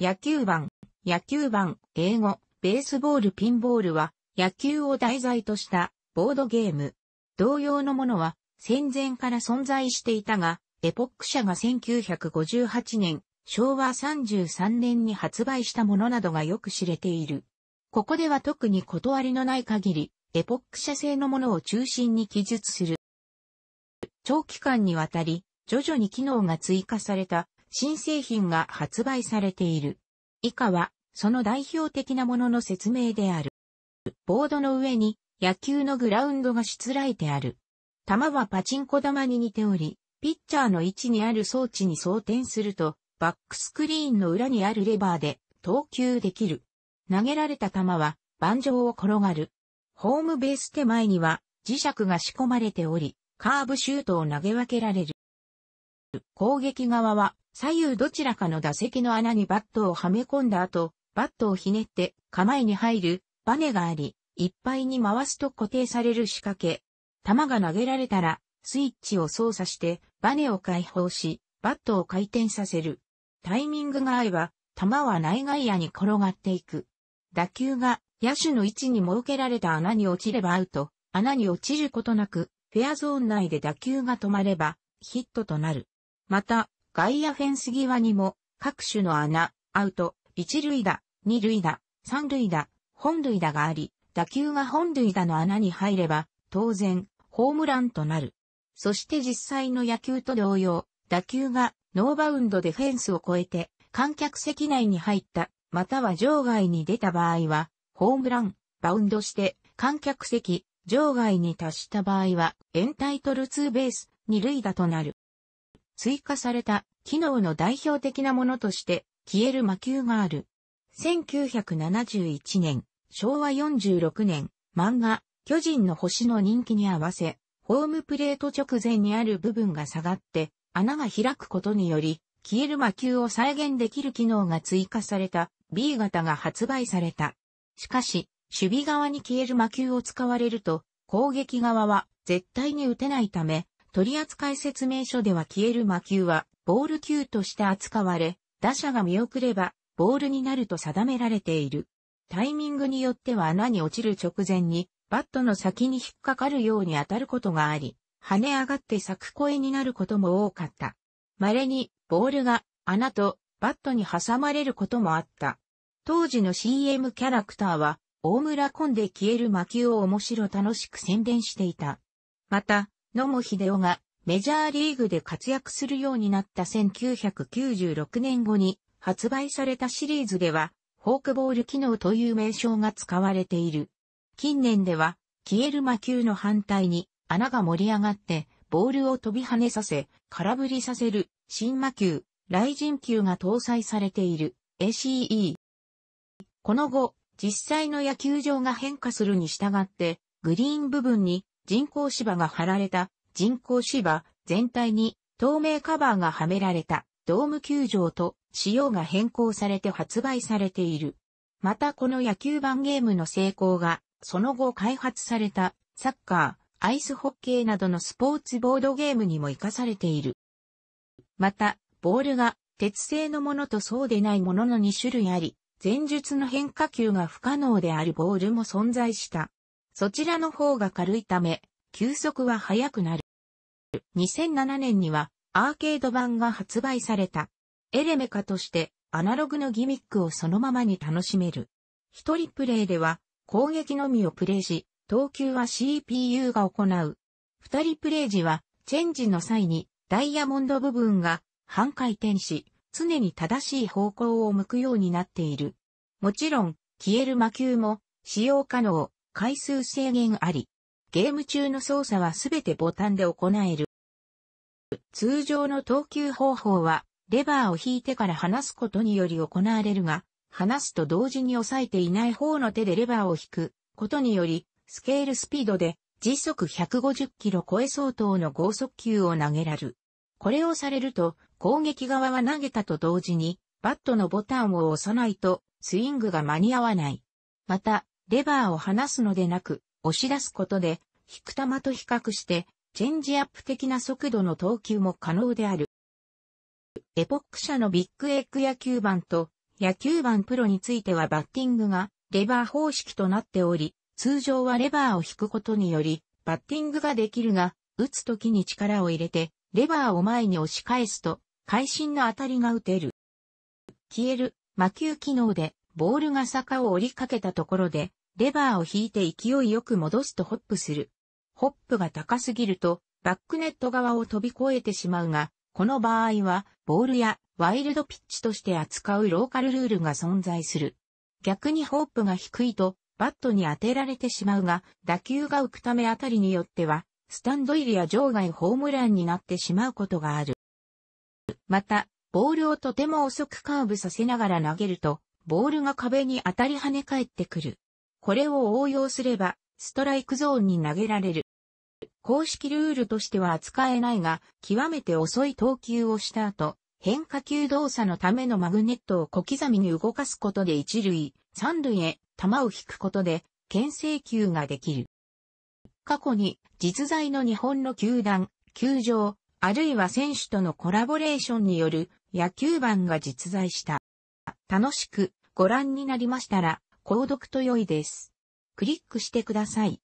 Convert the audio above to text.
野球盤、野球盤、英語、ベースボールピンボールは、野球を題材としたボードゲーム。同様のものは、戦前から存在していたが、エポック社が1958年、昭和33年に発売したものなどがよく知れている。ここでは特に断りのない限り、エポック社製のものを中心に記述する。長期間にわたり、徐々に機能が追加された新製品が発売されている。以下は、その代表的なものの説明である。ボードの上に野球のグラウンドがしつらえてある。球はパチンコ玉に似ており、ピッチャーの位置にある装置に装填すると、バックスクリーンの裏にあるレバーで投球できる。投げられた球は盤上を転がる。ホームベース手前には磁石が仕込まれており、カーブシュートを投げ分けられる。攻撃側は左右どちらかの打席の穴にバットをはめ込んだ後、バットをひねって構えに入るバネがあり、いっぱいに回すと固定される仕掛け。球が投げられたら、スイッチを操作してバネを解放し、バットを回転させる。タイミングが合えば、球は内外野に転がっていく。打球が野手の位置に設けられた穴に落ちればアウト、穴に落ちることなく、フェアゾーン内で打球が止まれば、ヒットとなる。また、外野フェンス際にも、各種の穴、アウト、一塁打、二塁打、三塁打、本塁打があり、打球が本塁打の穴に入れば、当然、ホームランとなる。そして実際の野球と同様、打球がノーバウンドでフェンスを越えて、観客席内に入った、または場外に出た場合は、ホームラン、バウンドして、観客席、場外に達した場合は、エンタイトルツーベース、二塁打となる。追加された機能の代表的なものとして、消える魔球がある。1971年、昭和46年、漫画、巨人の星の人気に合わせ、ホームプレート直前にある部分が下がって、穴が開くことにより、消える魔球を再現できる機能が追加された B 型が発売された。しかし、守備側に消える魔球を使われると、攻撃側は絶対に打てないため、取扱説明書では消える魔球は、ボール球として扱われ、打者が見送れば、ボールになると定められている。タイミングによっては穴に落ちる直前に、バットの先に引っかかるように当たることがあり、跳ね上がって咲く声になることも多かった。稀に、ボールが穴とバットに挟まれることもあった。当時の CM キャラクターは、大村コンで消える魔球を面白楽しく宣伝していた。また、野茂秀夫がメジャーリーグで活躍するようになった1996年後に発売されたシリーズでは、フォークボール機能という名称が使われている。近年では、消える魔球の反対に穴が盛り上がって、ボールを飛び跳ねさせ、空振りさせる、新魔球、雷神球が搭載されている、ACE。この後、実際の野球場が変化するに従って、グリーン部分に人工芝が貼られた人工芝全体に透明カバーがはめられたドーム球場と仕様が変更されて発売されている。またこの野球盤ゲームの成功がその後開発されたサッカー、アイスホッケーなどのスポーツボードゲームにも活かされている。また、ボールが鉄製のものとそうでないものの2種類あり、前述の変化球が不可能であるボールも存在した。そちらの方が軽いため、急速は速くなる。2007年にはアーケード版が発売された。エレメカとしてアナログのギミックをそのままに楽しめる。一人プレイでは攻撃のみをプレイし、投球は CPU が行う。二人プレイ時はチェンジの際にダイヤモンド部分が半回転し、常に正しい方向を向くようになっている。もちろん、消える魔球も使用可能。回数制限あり、ゲーム中の操作はすべてボタンで行える。通常の投球方法は、レバーを引いてから離すことにより行われるが、離すと同時に押さえていない方の手でレバーを引くことにより、スケールスピードで時速150キロ超え相当の合速球を投げられる。これをされると、攻撃側は投げたと同時に、バットのボタンを押さないと、スイングが間に合わない。また、レバーを離すのでなく、押し出すことで、引く球と比較して、チェンジアップ的な速度の投球も可能である。エポック社のビッグエッグ野球版と野球版プロについてはバッティングがレバー方式となっており、通常はレバーを引くことにより、バッティングができるが、打つ時に力を入れて、レバーを前に押し返すと、会心の当たりが打てる。消える、魔球機能で、ボールが坂を折りかけたところで、レバーを引いて勢いよく戻すとホップする。ホップが高すぎると、バックネット側を飛び越えてしまうが、この場合は、ボールやワイルドピッチとして扱うローカルルールが存在する。逆にホップが低いと、バットに当てられてしまうが、打球が浮くためあたりによっては、スタンド入りや場外ホームランになってしまうことがある。また、ボールをとても遅くカーブさせながら投げると、ボールが壁に当たり跳ね返ってくる。これを応用すれば、ストライクゾーンに投げられる。公式ルールとしては扱えないが、極めて遅い投球をした後、変化球動作のためのマグネットを小刻みに動かすことで一塁、三塁へ球を引くことで、牽制球ができる。過去に実在の日本の球団、球場、あるいは選手とのコラボレーションによる野球版が実在した。楽しくご覧になりましたら、購読と良いです。クリックしてください。